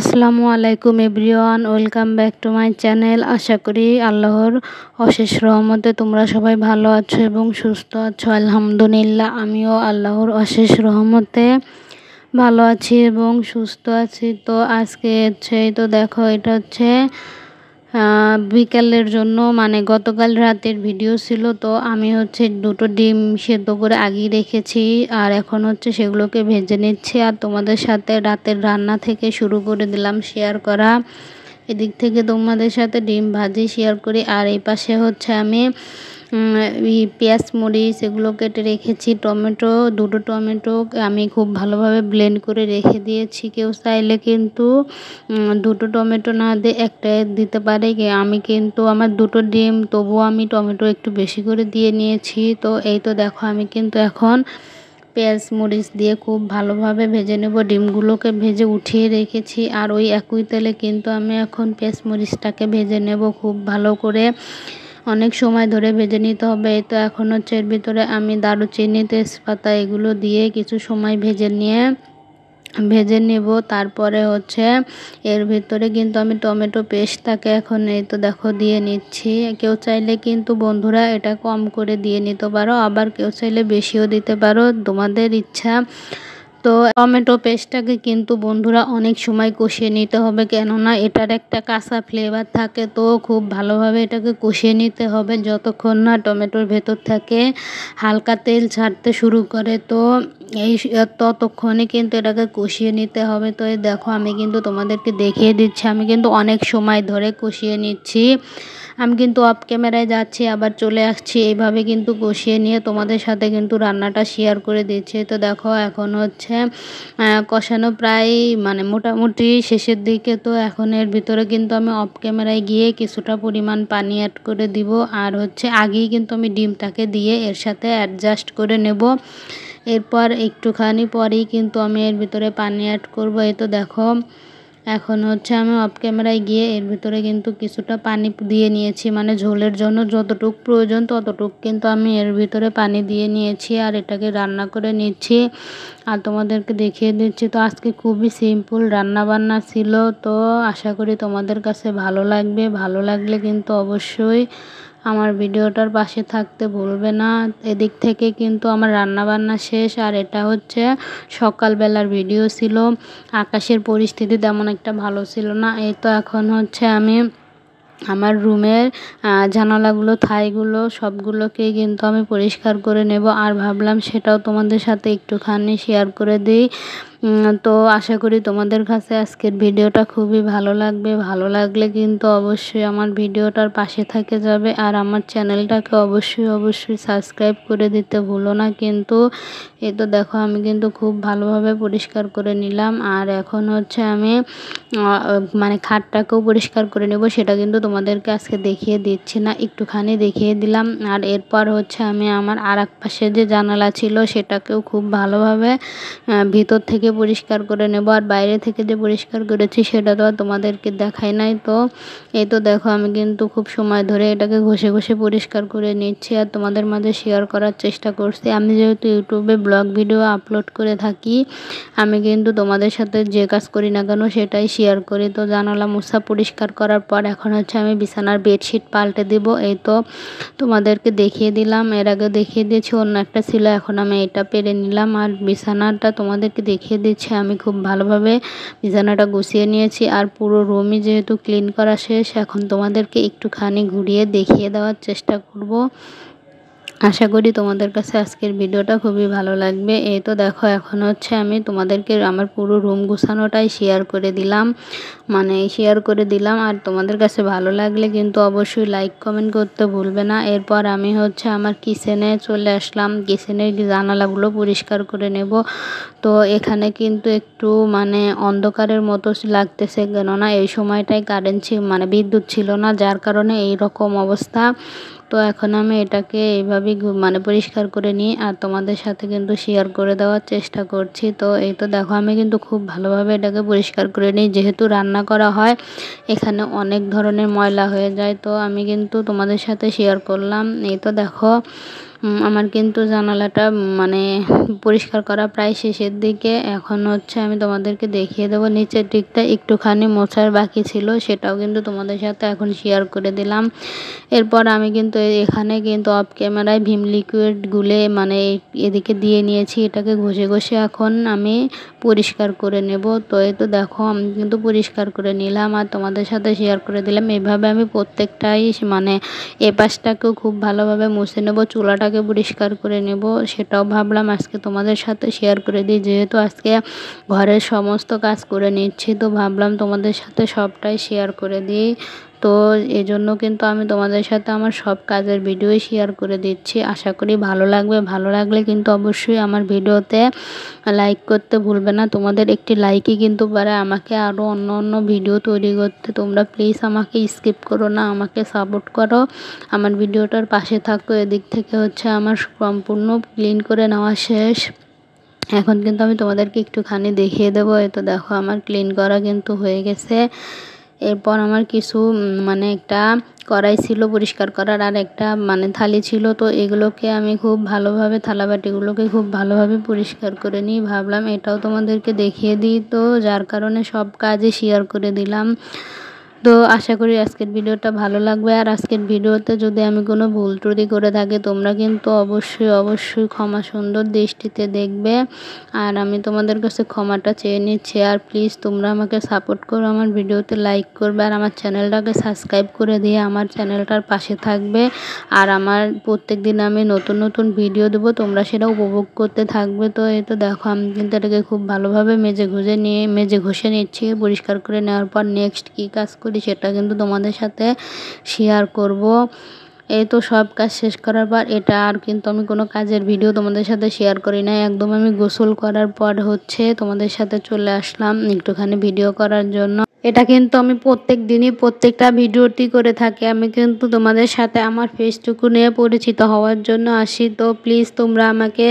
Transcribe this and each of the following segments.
আসসালামু আলাইকুম everyone welcome back to my channel আশা করি আল্লাহর অশেষ রহমতে তোমরা সবাই ভালো আছো এবং সুস্থ আছো আলহামদুলিল্লাহ আমিও আল্লাহর অশেষ রহমতে ভালো আছি এবং সুস্থ আছি তো আজকে হচ্ছে তো দেখো এটা হচ্ছে বিকালের জন্য মানে গতকাল রাতের ভিডিও ছিল তো আমি হচ্ছে দুটো ডিম সেদ্ধ করে আগিয়ে রেখেছি আর এখন হচ্ছে সেগুলোকে ভেজে নিচ্ছি আর তোমাদের সাথে রাতের রান্না থেকে শুরু করে দিলাম শেয়ার করা এদিক থেকে তোমাদের সাথে ডিম ভাজি শেয়ার করি আর এই পাশে হচ্ছে আমি পেঁয়াজ মরিচ এগুলো কেটে রেখেছি টমেটো দুটো টমেটো আমি খুব ভালোভাবে ব্লেন্ড করে রেখে দিয়েছি কেউ চাইলে কিন্তু দুটো টমেটো না দিয়ে একটা দিতে পারে আমি কিন্তু আমার দুটো ডিম তবুও আমি টমেটো একটু বেশি করে দিয়ে নিয়েছি তো এই তো দেখো আমি কিন্তু এখন পেঁয়াজ মরিচ দিয়ে খুব ভালোভাবে ভেজে নেব ডিমগুলোকে ভেজে উঠিয়ে রেখেছি আর ওই একই তেলে কিন্তু আমি এখন পেঁয়াজ মরিচটাকে ভেজে নেব খুব ভালো করে অনেক সময় ধরে ভেজে নিতে হবে তো এখন হচ্ছে এর ভিতরে আমি দারুচিনি তেজপাতা এগুলো দিয়ে কিছু সময় ভেজে নিয়ে ভেজে নেব তারপরে হচ্ছে এর ভিতরে কিন্তু আমি টমেটো পেস্টটাকে এখন এই তো দেখো দিয়ে নিচ্ছি কেউ চাইলে কিন্তু বন্ধুরা এটা কম করে দিয়ে নিতে পারো আবার কেউ চাইলে বেশিও দিতে পারো তোমাদের ইচ্ছা তো টমেটো পেস্টটাকে কিন্তু বন্ধুরা অনেক সময় কষিয়ে নিতে হবে কেননা এটার একটা কাঁচা ফ্লেভার থাকে তো খুব ভালোভাবে এটাকে কষিয়ে নিতে হবে যতক্ষণ না টমেটোর ভেতর থেকে হালকা তেল ছাড়তে শুরু করে তো এই ততক্ষণে কিন্তু এটাকে কষিয়ে নিতে হবে তো দেখো আমি কিন্তু তোমাদেরকে দেখিয়ে দিচ্ছি আমি কিন্তু অনেক সময় ধরে কষিয়ে নিচ্ছি আমি কিন্তু অফ ক্যামেরায় যাচ্ছি আবার চলে আসছি এইভাবে কিন্তু কষিয়ে নিয়ে তোমাদের সাথে কিন্তু রান্নাটা শেয়ার করে দিচ্ছি তো দেখো এখন হচ্ছে কষানো প্রায় মানে মোটামুটি শেষের দিকে তো এখন এর ভিতরে কিন্তু আমি অফ ক্যামেরায় গিয়ে কিছুটা পরিমাণ পানি অ্যাড করে দিব আর হচ্ছে আগেই কিন্তু আমি ডিমটাকে দিয়ে এর সাথে অ্যাডজাস্ট করে নেব এরপর একটুখানি পরেই কিন্তু আমি এর ভিতরে পানি অ্যাড করব এই তো দেখো এখন হচ্ছে আমি অফ ক্যামেরায় গিয়ে এর ভিতরে কিন্তু কিছুটা পানি দিয়ে নিয়েছি মানে ঝোলের জন্য যতটুক প্রয়োজন ততটুক কিন্তু আমি এর ভিতরে পানি দিয়ে নিয়েছি আর এটাকে রান্না করে নিচ্ছি আর তোমাদেরকে দেখিয়ে দিচ্ছি তো আজকে খুবই সিম্পল রান্নাবান্না ছিল তো আশা করি তোমাদের কাছে ভালো লাগবে ভালো লাগলে কিন্তু অবশ্যই আমার ভিডিওটার পাশে থাকতে ভুলবে না এদিক থেকে কিন্তু আমার রান্নাবান্না শেষ আর এটা হচ্ছে সকালবেলার ভিডিও ছিল আকাশের পরিস্থিতি তেমন একটা ভালো ছিল না এই তো এখন হচ্ছে আমি আমার রুমের জানালাগুলো থাইগুলো সবগুলোকে কিন্তু আমি পরিষ্কার করে নেব আর ভাবলাম সেটাও তোমাদের সাথে একটুখানি শেয়ার করে দিই তো আশা করি তোমাদের কাছে আজকের ভিডিওটা খুবই ভালো লাগবে ভালো লাগলে কিন্তু অবশ্যই আমার ভিডিওটার পাশে থেকে যাবে আর আমার চ্যানেলটাকে অবশ্যই অবশ্যই সাবস্ক্রাইব করে দিতে ভুলো না কিন্তু এ তো দেখো আমি কিন্তু খুব ভালোভাবে পরিষ্কার করে নিলাম আর এখন হচ্ছে আমি মানে খাটটাকেও পরিষ্কার করে নেব সেটা কিন্তু তোমাদেরকে আজকে দেখিয়ে দিচ্ছি না একটুখানি দেখিয়ে দিলাম আর এরপর হচ্ছে আমি আমার আর পাশে যে জানালা ছিল সেটাকেও খুব ভালোভাবে ভিতর থেকে থেকে পরিষ্কার করে নেবো আর বাইরে থেকে যে পরিষ্কার করেছি সেটা তো আর তোমাদেরকে দেখাই নাই তো এই তো দেখো আমি কিন্তু খুব সময় ধরে এটাকে ঘষে ঘষে পরিষ্কার করে নিচ্ছি আর তোমাদের মাঝে শেয়ার করার চেষ্টা করছি আমি যেহেতু ইউটিউবে ব্লগ ভিডিও আপলোড করে থাকি আমি কিন্তু তোমাদের সাথে যে কাজ করি না কেন সেটাই শেয়ার করি তো জানালা মুসা পরিষ্কার করার পর এখন হচ্ছে আমি বিছানার বেডশিট পাল্টে দিব এই তো তোমাদেরকে দেখিয়ে দিলাম এর আগে দেখিয়ে দিয়েছি অন্য একটা ছিল এখন আমি এটা পেরে নিলাম আর বিছানাটা তোমাদেরকে দেখিয়ে গুছিয়ে দিচ্ছি আমি খুব ভালোভাবে বিছানাটা গুছিয়ে নিয়েছি আর পুরো রুমই যেহেতু ক্লিন করা শেষ এখন তোমাদেরকে একটুখানি ঘুরিয়ে দেখিয়ে দেওয়ার চেষ্টা করব আশা করি তোমাদের কাছে আজকের ভিডিওটা খুবই ভালো লাগবে এই তো দেখো এখন হচ্ছে আমি তোমাদেরকে আমার পুরো রুম গুছানোটাই শেয়ার করে দিলাম মানে শেয়ার করে দিলাম আর তোমাদের কাছে ভালো লাগলে কিন্তু অবশ্যই লাইক কমেন্ট করতে ভুলবে না এরপর আমি হচ্ছে আমার কিচেনে চলে আসলাম কিচেনের জানালাগুলো পরিষ্কার করে নেব তো এখানে কিন্তু একটু মানে অন্ধকারের মতো লাগতেছে কেননা এই সময়টায় কারেন্ট মানে বিদ্যুৎ ছিল না যার কারণে এই রকম অবস্থা তো এখন আমি এটাকে এইভাবেই মানে পরিষ্কার করে নিই আর তোমাদের সাথে কিন্তু শেয়ার করে দেওয়ার চেষ্টা করছি তো এই তো দেখো আমি কিন্তু খুব ভালোভাবে এটাকে পরিষ্কার করে নিই যেহেতু রান্না করা হয় এখানে অনেক ধরনের ময়লা হয়ে যায় তো আমি কিন্তু তোমাদের সাথে শেয়ার করলাম এই তো দেখো আমার কিন্তু জানালাটা মানে পরিষ্কার করা প্রায় শেষের দিকে এখন হচ্ছে আমি তোমাদেরকে দেখিয়ে দেবো নিচের দিকটা একটুখানি মোছার বাকি ছিল সেটাও কিন্তু তোমাদের সাথে এখন শেয়ার করে দিলাম এরপর আমি কিন্তু এখানে কিন্তু অফ ক্যামেরায় ভিম লিকুইড গুলে মানে এদিকে দিয়ে নিয়েছি এটাকে ঘষে ঘষে এখন আমি পরিষ্কার করে নেব তো এই তো দেখো আমি কিন্তু পরিষ্কার করে নিলাম আর তোমাদের সাথে শেয়ার করে দিলাম এভাবে আমি প্রত্যেকটাই মানে এ পাশটাকেও খুব ভালোভাবে মুছে নেব চুলাটা আগে পরিষ্কার করে নেব সেটাও ভাবলাম আজকে তোমাদের সাথে শেয়ার করে দিই যেহেতু আজকে ঘরের সমস্ত কাজ করে নিচ্ছি তো ভাবলাম তোমাদের সাথে সবটাই শেয়ার করে দিই তো এজন্য কিন্তু আমি তোমাদের সাথে আমার সব কাজের ভিডিওই শেয়ার করে দিচ্ছি আশা করি ভালো লাগবে ভালো লাগলে কিন্তু অবশ্যই আমার ভিডিওতে লাইক করতে ভুলবে না তোমাদের একটি লাইকই কিন্তু পারে আমাকে আরও অন্য অন্য ভিডিও তৈরি করতে তোমরা প্লিজ আমাকে স্কিপ করো না আমাকে সাপোর্ট করো আমার ভিডিওটার পাশে থাকো এদিক থেকে হচ্ছে আমার সম্পূর্ণ ক্লিন করে নেওয়া শেষ এখন কিন্তু আমি তোমাদেরকে একটুখানি দেখিয়ে দেবো এ তো দেখো আমার ক্লিন করা কিন্তু হয়ে গেছে এরপর আমার কিছু মানে একটা কড়াই ছিল পরিষ্কার করার আর একটা মানে থালি ছিল তো এগুলোকে আমি খুব ভালোভাবে থালাবাটিগুলোকে খুব ভালোভাবে পরিষ্কার করে নিই ভাবলাম এটাও তোমাদেরকে দেখিয়ে দিই তো যার কারণে সব কাজে শেয়ার করে দিলাম তো আশা করি আজকের ভিডিওটা ভালো লাগবে আর আজকের ভিডিওতে যদি আমি কোনো ভুল ত্রুটি করে থাকি তোমরা কিন্তু অবশ্যই অবশ্যই ক্ষমা সুন্দর দৃষ্টিতে দেখবে আর আমি তোমাদের কাছে ক্ষমাটা চেয়ে নিচ্ছি আর প্লিজ তোমরা আমাকে সাপোর্ট করো আমার ভিডিওতে লাইক করবে আর আমার চ্যানেলটাকে সাবস্ক্রাইব করে দিয়ে আমার চ্যানেলটার পাশে থাকবে আর আমার প্রত্যেক দিন আমি নতুন নতুন ভিডিও দেবো তোমরা সেটা উপভোগ করতে থাকবে তো এই তো দেখো আমি কিন্তু এটাকে খুব ভালোভাবে মেজে ঘুষে নিয়ে মেজে ঘষে নিচ্ছি পরিষ্কার করে নেওয়ার পর নেক্সট কী কাজ করি সেটা কিন্তু তোমাদের সাথে শেয়ার করব এই তো সব কাজ শেষ করার পর এটা আর কিন্তু আমি কোনো কাজের ভিডিও তোমাদের সাথে শেয়ার করি না একদম আমি গোসল করার পর হচ্ছে তোমাদের সাথে চলে আসলাম একটুখানি ভিডিও করার জন্য এটা কিন্তু আমি প্রত্যেক দিনই প্রত্যেকটা ভিডিওটি করে থাকি আমি কিন্তু তোমাদের সাথে আমার ফেসটুকু নিয়ে পরিচিত হওয়ার জন্য আসি তো প্লিজ তোমরা আমাকে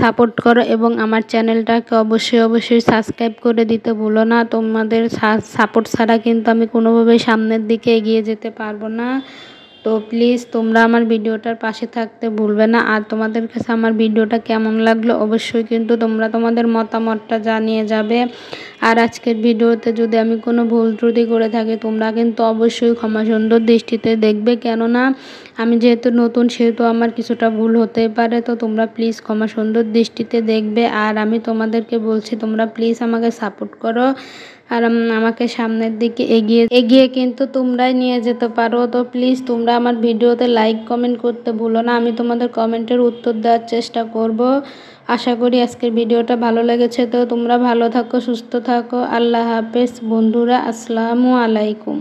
সাপোর্ট করো এবং আমার চ্যানেলটাকে অবশ্যই অবশ্যই সাবস্ক্রাইব করে দিতে ভুলো না তোমাদের সাপোর্ট ছাড়া কিন্তু আমি কোনোভাবেই সামনের দিকে এগিয়ে যেতে পারবো না তো প্লিজ তোমরা আমার ভিডিওটার পাশে থাকতে ভুলবে না আর তোমাদের কাছে আমার ভিডিওটা কেমন লাগলো অবশ্যই কিন্তু তোমরা তোমাদের মতামতটা জানিয়ে যাবে আর আজকের ভিডিওতে যদি আমি কোনো ভুল ত্রুটি করে থাকি তোমরা কিন্তু অবশ্যই ক্ষমা সুন্দর দৃষ্টিতে দেখবে কেননা আমি যেহেতু নতুন সেহেতু আমার কিছুটা ভুল হতে পারে তো তোমরা প্লিজ ক্ষমা সুন্দর দৃষ্টিতে দেখবে আর আমি তোমাদেরকে বলছি তোমরা প্লিজ আমাকে সাপোর্ট করো আর আমাকে সামনের দিকে এগিয়ে এগিয়ে কিন্তু তোমরাই নিয়ে যেতে পারো তো প্লিজ তোমরা আমার ভিডিওতে লাইক কমেন্ট করতে ভুলো না আমি তোমাদের কমেন্টের উত্তর দেওয়ার চেষ্টা করব আশা করি আজকের ভিডিওটা ভালো লেগেছে তো তোমরা ভালো থাকো সুস্থ থাকো আল্লাহ হাফেজ বন্ধুরা আসসালামু আলাইকুম